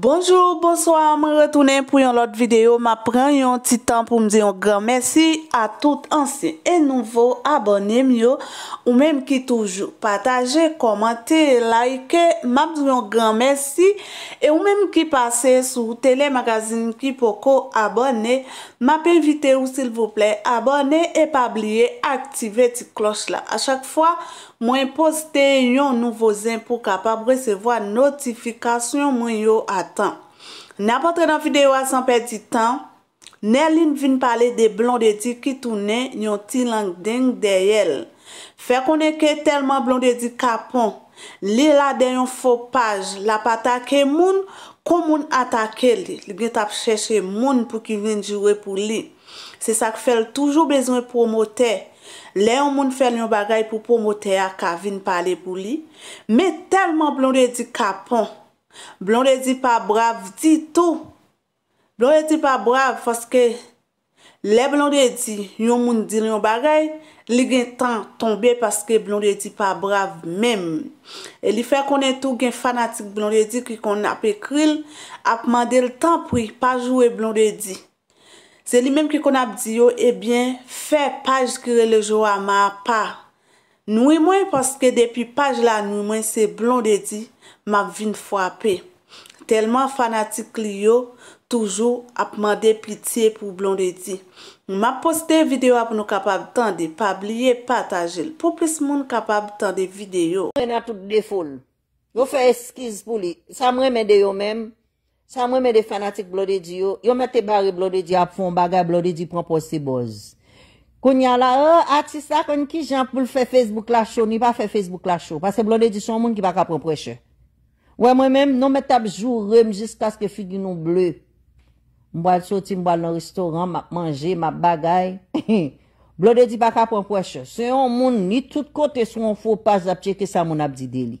Bonjour, bonsoir, me retounen pou yon lot videyo, ma pren yon ti tan pou mdiyon gran mersi a tout ansen e nouvo abonem yo Ou mem ki toujou pataje, komante, like, ma mdiyon gran mersi E ou mem ki pase sou telemagazin ki poko abone, ma pe vite ou sil vople abone e pa bliye aktive ti klos la a chak fwa Mwen poste yon nouvo zin pou kapab resevo a notifikasyon mwen yo atan. Nè apotre nan fidewa san perdi tan, nè lin vin pale de blondedi ki tounen yon ti lang deng deyel. Fè konen ke telman blondedi kapon, li la den yon fopaj, la patake moun, kou moun atake li. Li bin tap chèche moun pou ki vin jywe pou li. Se sa k fèl toujou bezwen pou motè. Le yon moun fèl yon bagay pou pou motè a kavin pale pou li. Me telman blonde di kapon. Blonde di pa brav di tou. Blonde di pa brav fòs ke le blonde di yon moun di yon bagay li gen tan tombe fòs ke blonde di pa brav mèm. E li fè konen tou gen fanatik blonde di ki kon ap ekril ap mandel tan pou yon pa jowe blonde di. Se li menm ki kon ap di yo, ebyen, eh fè page kire le jowa ma ap pa. Noui mwen, paske depi page la noui mwen, se blondedi ma vin fwape. Telman fanatik li yo, toujou ap mande pitiye pou blondedi. Ma poste videyo ap nou kapab tan de pabliye patajel. Po plis moun kapab tan de videyo. Mwen a tout defol. Mwen fè eskiz pou li. Sa mwen mende yo menm. Sa mwen mè de fanatik blode di yo, yo mè te bari blode di ap fon bagay, blode di pron pose se boz. Koun ya la, euh, a ti sa kon ki jan pou l fè Facebook la show, ni pa fè Facebook la show. Pase blode di son moun ki baka pron preche. Wè mwen mèm, non mè tabjou rem jiska skè figi nou ble. Mboal choti, mboal nan restoran, mak manje, mak bagay. Blode di baka pron preche. Se yon moun ni tout kote son fò pas apje ke sa moun apdi delik.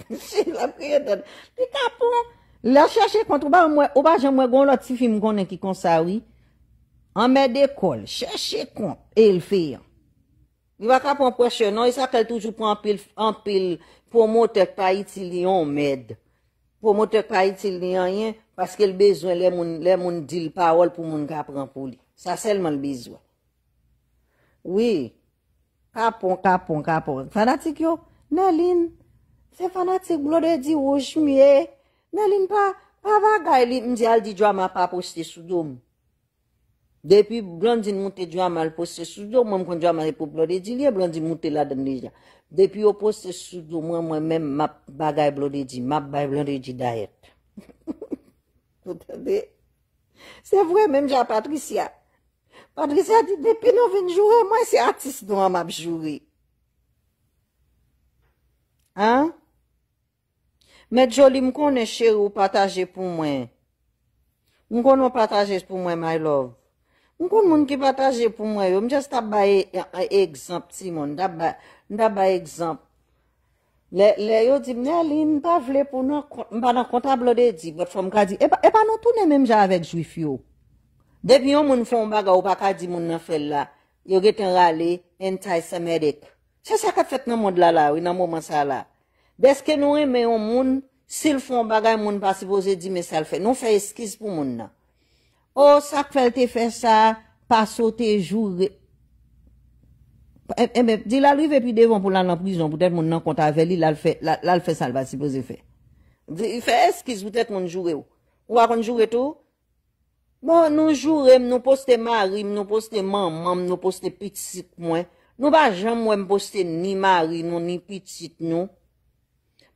pi kapon la cheche kont ou ba jen mwen goun la ti fim goun en ki konsawi an mèd ekol cheche kont e il fè yon i va kapon prechenon i e sa ke l toujou pran pil pou mwote kwa itil yon mèd pou mwote kwa itil yon yon paske l bezwen lè moun di l parol pou mwoun kapran pou li sa selman l bezwen wè kapon, kapon, kapon nan lin Se fana tse blode di ouj miye, me li mpa, pa vaga li mdi al di jwa ma pa poste sudoum. Depi blonjin mwote jwa mal poste sudoum, mwen kon jwa mal epou blode di, liye blonjin mwote la den deja. Depi yo poste sudoum, mwen mwen mwen mba bagay blode di, mba blode di dayet. Touta de. Se vwe mwen mja Patricia. Patricia di, depi nou ven jure, mwen se atis nou am ap jure. Haan? Met joli mkone chero pataje pou mwen. Mkone mwen pataje pou mwen, my love. Mkone mwen ki pataje pou mwen yo, mja sta baye egzamp ti mwen. Nda baye egzamp. Le yo di mnen li mpa vle pou mpa nan kontablo de di. Vot fwa mka di, epa eh, eh, nou toune mwen mja avek juif yo. Depi yo mwen fwa mba ga ou baka di mwen nan fel la. Yo geten rale entay samedek. Se sakat fet nan mod la la, wina mwoman sa la. Sil fon bagay moun pa sipoze di me sal fe. Nou fe eskiz pou moun nan. O sak fel te fe sa, pa sote jure. Di la li ve pi devon pou lan nan prizon. Poutet moun nan konta ve li la fe sal pa sipoze fe. Fe eskiz poutet moun jure ou. Ou akon jure tou? Bon, nou jurem nou poste mari, nou poste mam, mam, nou poste piti sit mwen. Nou pa jam mwen poste ni mari nou, ni piti sit nou.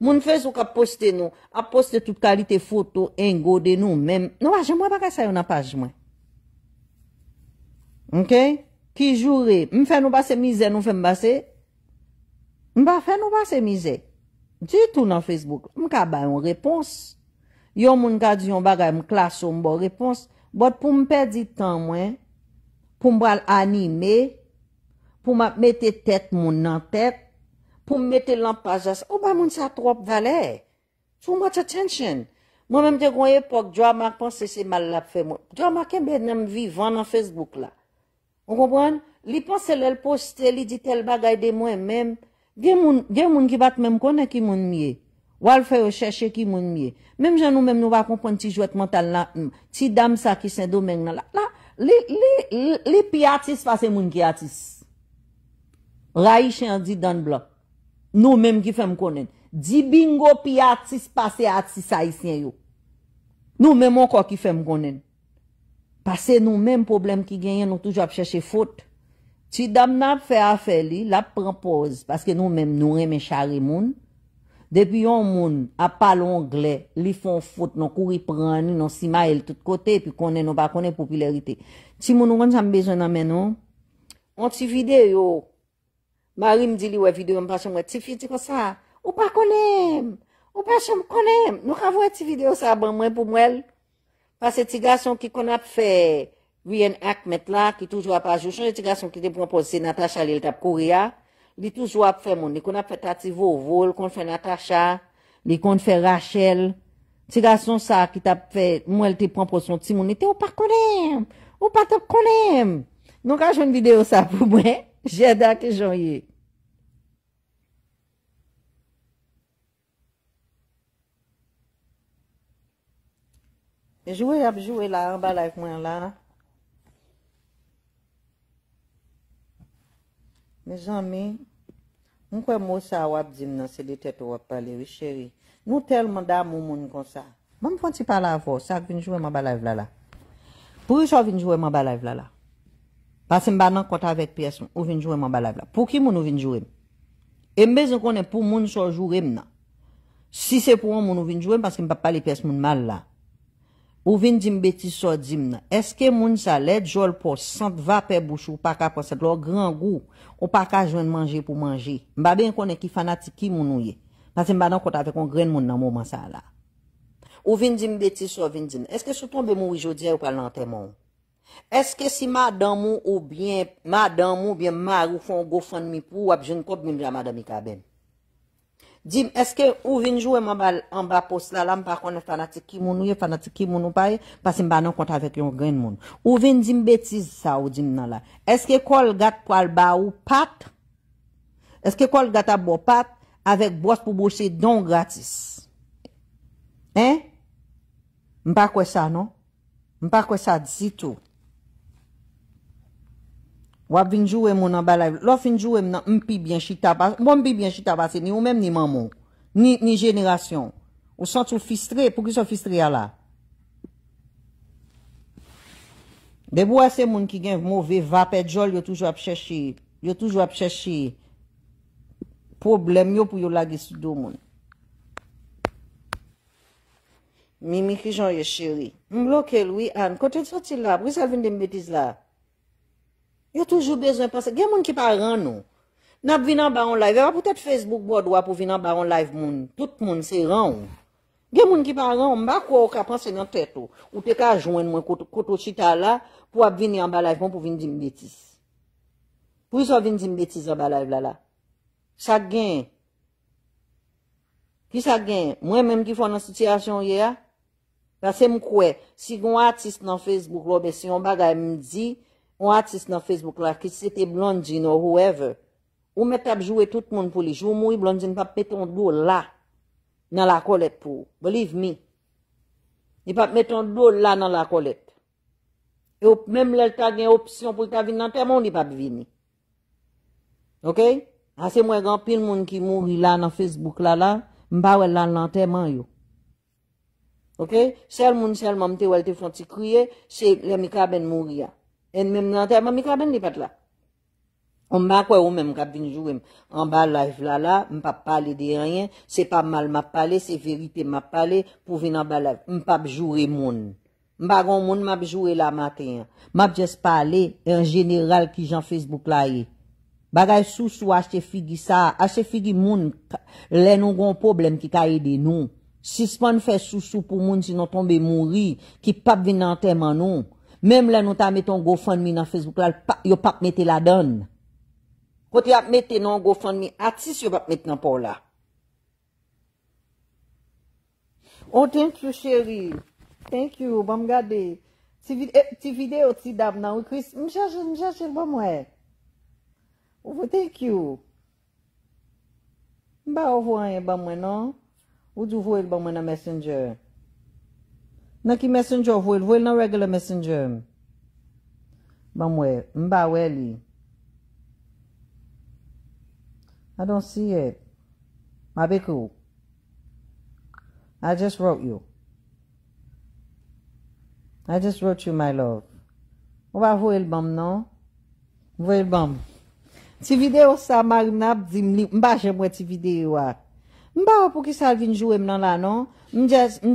Moun fè sou ka poste nou. A poste tout kalite foto, engode nou men. Nou waj, jè mwen bagay sa yon apaj mwen. Ok? Ki jure, mwen fè nou basè mizè, nou fè m basè. Mwen fè nou basè mizè. Di tou nan Facebook, mwen ka bay yon repons. Yon moun ka di yon bagay mwen klaso mwen bò repons. Bòt pou mwen perdi tan mwen. Pou mwen anime. Pou mwen mette tèt moun nan tèt. pou mette lan pajase. Ou ba moun sa trop valè? Too much attention. Moun menm de gwen epok, jwa mak panse se mal la pfe moun. Jwa mak e mwen m vivan an Facebook la. Ou kobwan, li panse lel poste, li ditel bagay de moun menm. Gen moun ki bat mèm konnen ki moun mye. Ou al fèy o chèche ki moun mye. Mèm jan nou mèm nou va konpon ti jwèt mental lan. Ti dam sa ki sè do menn nan. La, la, li, li, li, li pi atis pa se moun ki atis. Rayi chèndi dan blok. Nou menm ki fèm konen. Di bingo pi atis pase atis sa isyen yo. Nou menm anko ki fèm konen. Pase nou menm problem ki genyen nou toujwa ap chèche fote. Ti dam nan ap fè a fè li, la ap pranpoz, paske nou menm nou reme chare moun, depi yon moun ap pale ongle, li fon fote, nou kouri pran, nou sima el tout kote, pi konen nou bak konen popularite. Ti moun nou konen chanm bejè nan menon, an ti vide yo, Mari mdi li wè videyo mwen pasyon mwen ti fiti kon sa. Ou pa konem, ou pa chanm konem. Nou ka vwè ti video sa ban mwen pou mwen. Pase ti gason ki kon ap fè, wè yon ak met la ki toujwa pa ajou chan, ti gason ki te propose Natasha lèl tap korea, li toujwa ap fè mwen, li kon ap fè ta ti vò vò, li kon fè Natasha, li kon fè Rachel, ti gason sa ki tap fè mwen te propose mwen ti mwen, li te ou pa konem, ou pa tap konem. Nou ka jwèn video sa pou mwen, Jè da kè joun yè. E jwè ap jwè la, an balay fwen la. Me zan mi, mwen kwen mwen sa wap zim nan se li tèt wap pale, wè chèri. Mwen tel mwen da moun moun kon sa. Mwen mwen fwen ti pala avò, sa ak vin jwè man balay fwen la la. Pwè jwa vin jwè man balay fwen la la? Basi mba nan konta vek piyes moun, ouvin jwem an balav la. Pou ki moun ouvin jwem? Mbe zon konen pou moun so jwem nan. Si se pou an moun ouvin jwem, pasi mba pali piyes moun mal la. Ouvin jim beti so jim nan. Eske moun sa led jol pou sant vape bouchou, pakaposet lo gran gou, ou pakajwen manje pou manje. Mba ben konen ki fanati ki moun ouye. Basi mba nan konta vek an gren moun nan mou man sa la. Ouvin jim beti so jim nan. Eske sou ton be mou ijodiye ou pal nan temon ou? Eske si madan moun ou bien Madan moun ou bien mar ou fon gofan mi pou Wap jen kop min vya madan mi kaben Dim eske ou vin jowe mba post la la Mpa kon fana tiki moun ou ye fana tiki moun ou paye Pase mba nan konta vek yon gen moun Ou vin dim betiz sa ou dim nan la Eske kol gat kwa al ba ou pat Eske kol gata bo pat Avek bwos pou bwose don gratis Mpa kwe sa non Mpa kwe sa disi tou Wap vinjou wè moun an balay. Lò finjou wè m nan mpi byen chita basè. Mbon mpi byen chita basè. Ni ou mèm ni mamou. Ni jeneration. Ou san sou fistre pou ki sou fistre ya la. Debo asè moun ki gen moun ve vape jol yo toujwa ap chèchi. Yo toujwa ap chèchi. Problem yo pou yo lagi soudou moun. Mimi ki jan yo chéri. Mblokè lwi an. Kote sotil la. Wè salvin de mbetiz la. Yo toujou bezwen panse. Gen moun ki pa ran nou. Nan ap vin nan baron live. Ewa pou tèt Facebook bod wap pou vin nan baron live moun. Tout moun se ran ou. Gen moun ki pa ran ou. Mba kwa ou ka panse nan tèt ou. Ou te ka ajoen mwen koto chita la. Pou ap vin nan baron live moun pou vin din betis. Pou yon vin din betis nan baron live la la. Sa gen. Ki sa gen. Mwen menm ki fwa nan sitiyasyon ye a. Pase mkwe. Si yon artist nan Facebook lò. Si yon bagay mdi. ou atis nan Facebook la, ki se te blondjin ou whoever, ou met apjouwe tout moun pou li. Jou mou yi blondjin, ni pap meton do la nan la kolet pou. Believe me. Ni pap meton do la nan la kolet. E mem lel ta gen opsyon pou ta vin nan temon, ni pap vini. Ok? Ase mwen gan, pil moun ki mou yi la nan Facebook la la, mba wè lan nan teman yo. Ok? Sel moun sel mwante wèl te fonti kriye, se lèmika ben mou yi ya. En men men nan terman, mi kraben li pat la. On bak wè ou men mwen kap vin jouwe. En balay vlala, m pap pale de riyen. Se pa mal map pale, se verite map pale pou vin en balay. M pap joure moun. M bagon moun map joure la matin. Map jes pale en general ki jan Facebook la ye. Bagay sou sou ashe figi sa. Ashe figi moun, lè nou goun problem ki ka yede nou. Si sman fè sou sou pou moun si nou tombe mouri, ki pap vin nan terman nou. Mem la nou ta meton GoFundMe nan Facebook la, yo pak mette la don. Kote yap mette nan GoFundMe, atis yo bak mette nan pou la. Oten oh, kyou chéri, thank you, ba m gade. Ti videyo eh, ti dab nan, m chache, m chache, ba mwe. Owe, thank you. Owe, thank you. Ba ouvo anye ba mwe nan, ou di ouvo anye ba mwe nan Messenger. Nè ki mèsenjò vò il, vò il nè regèlè mèsenjò. Mbè mwè, mbè mwè li. I don't see it. Mabè kou. I just wrote you. I just wrote you, my love. Mwè vò il, mbè mnò. Mwè il, mbè mnò. Ti vide wò sa mbè mnab di mli, mbè jè mwè ti vide yò wak. Mbara pou ki sal vinjou em nan la, non? M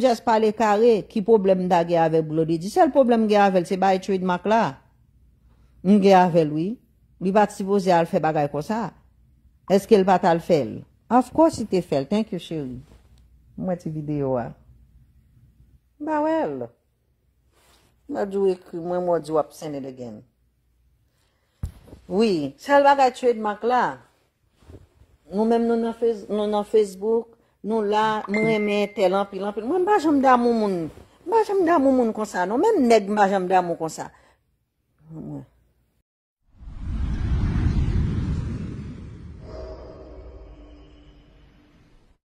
jes pale kare ki problem da ge avel glode di. Sel problem ge avel, se baye trade mark la. M ge avel, oui. Li bat si boze al fe bagay kon sa. Eske el bat al fel? Of course ite fel. Thank you, chéri. Mwen ti videyo a. Mbarel. Mwen mwen djou ap sen el gen. Oui, sel bagay trade mark la. Nou menm nou nan Facebook, nou la, mwen eme telan pilan pilan, mwen bajam da moun moun, bajam da moun moun konsa, nou menm neg bajam da moun konsa.